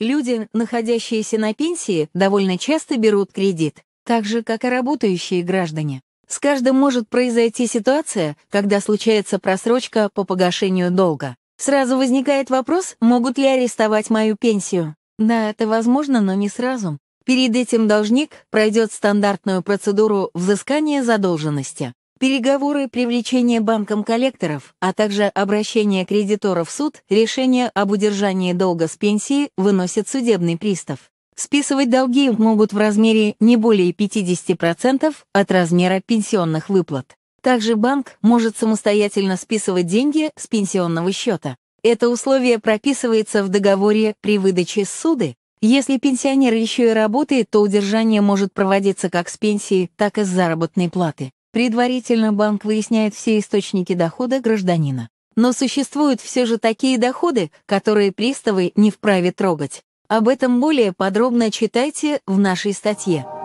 Люди, находящиеся на пенсии, довольно часто берут кредит, так же, как и работающие граждане. С каждым может произойти ситуация, когда случается просрочка по погашению долга. Сразу возникает вопрос, могут ли арестовать мою пенсию. Да, это возможно, но не сразу. Перед этим должник пройдет стандартную процедуру взыскания задолженности. Переговоры, привлечение банком коллекторов, а также обращение кредиторов в суд, решение об удержании долга с пенсии выносит судебный пристав. Списывать долги могут в размере не более 50% от размера пенсионных выплат. Также банк может самостоятельно списывать деньги с пенсионного счета. Это условие прописывается в договоре при выдаче суды. Если пенсионер еще и работает, то удержание может проводиться как с пенсии, так и с заработной платы. Предварительно банк выясняет все источники дохода гражданина. Но существуют все же такие доходы, которые приставы не вправе трогать. Об этом более подробно читайте в нашей статье.